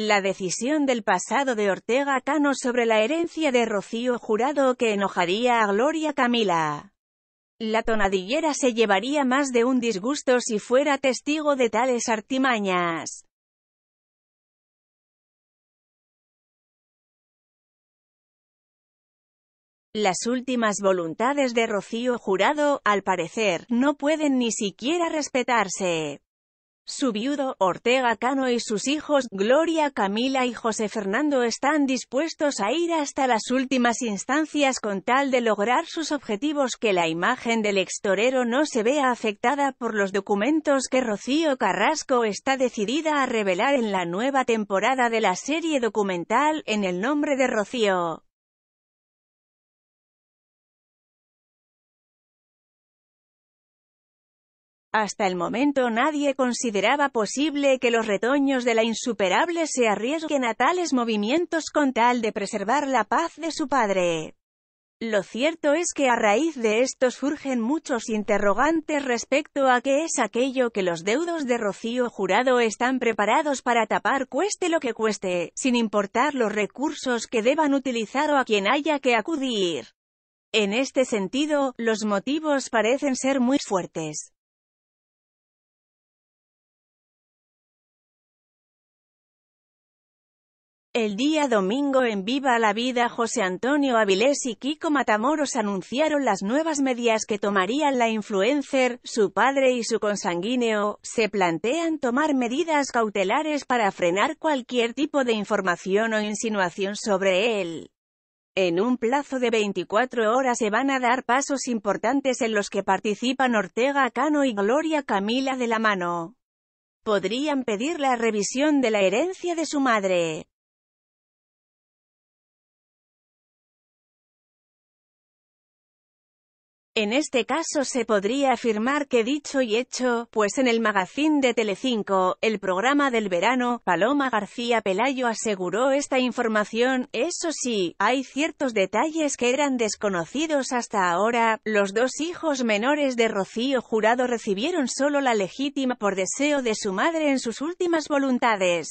La decisión del pasado de Ortega Cano sobre la herencia de Rocío Jurado que enojaría a Gloria Camila. La tonadillera se llevaría más de un disgusto si fuera testigo de tales artimañas. Las últimas voluntades de Rocío Jurado, al parecer, no pueden ni siquiera respetarse. Su viudo, Ortega Cano y sus hijos, Gloria Camila y José Fernando están dispuestos a ir hasta las últimas instancias con tal de lograr sus objetivos que la imagen del extorero no se vea afectada por los documentos que Rocío Carrasco está decidida a revelar en la nueva temporada de la serie documental En el nombre de Rocío. Hasta el momento nadie consideraba posible que los retoños de la insuperable se arriesguen a tales movimientos con tal de preservar la paz de su padre. Lo cierto es que a raíz de esto surgen muchos interrogantes respecto a qué es aquello que los deudos de Rocío Jurado están preparados para tapar cueste lo que cueste, sin importar los recursos que deban utilizar o a quien haya que acudir. En este sentido, los motivos parecen ser muy fuertes. El día domingo en Viva la Vida José Antonio Avilés y Kiko Matamoros anunciaron las nuevas medidas que tomarían la influencer, su padre y su consanguíneo, se plantean tomar medidas cautelares para frenar cualquier tipo de información o insinuación sobre él. En un plazo de 24 horas se van a dar pasos importantes en los que participan Ortega Cano y Gloria Camila de la mano. Podrían pedir la revisión de la herencia de su madre. En este caso se podría afirmar que dicho y hecho, pues en el magazín de Telecinco, el programa del verano, Paloma García Pelayo aseguró esta información, eso sí, hay ciertos detalles que eran desconocidos hasta ahora, los dos hijos menores de Rocío Jurado recibieron solo la legítima por deseo de su madre en sus últimas voluntades.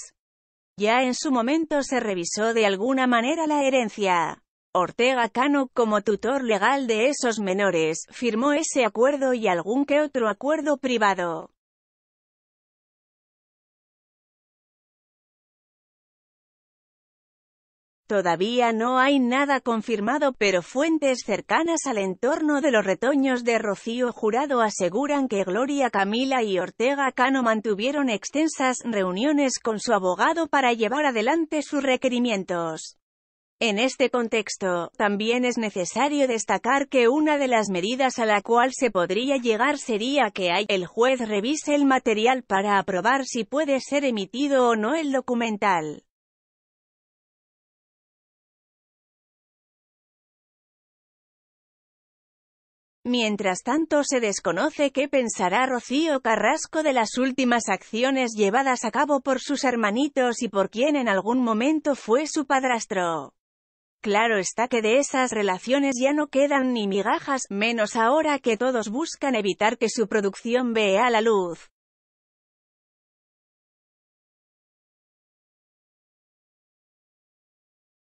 Ya en su momento se revisó de alguna manera la herencia. Ortega Cano como tutor legal de esos menores, firmó ese acuerdo y algún que otro acuerdo privado. Todavía no hay nada confirmado, pero fuentes cercanas al entorno de los retoños de Rocío Jurado aseguran que Gloria Camila y Ortega Cano mantuvieron extensas reuniones con su abogado para llevar adelante sus requerimientos. En este contexto, también es necesario destacar que una de las medidas a la cual se podría llegar sería que el juez revise el material para aprobar si puede ser emitido o no el documental. Mientras tanto se desconoce qué pensará Rocío Carrasco de las últimas acciones llevadas a cabo por sus hermanitos y por quien en algún momento fue su padrastro. Claro está que de esas relaciones ya no quedan ni migajas, menos ahora que todos buscan evitar que su producción vea la luz.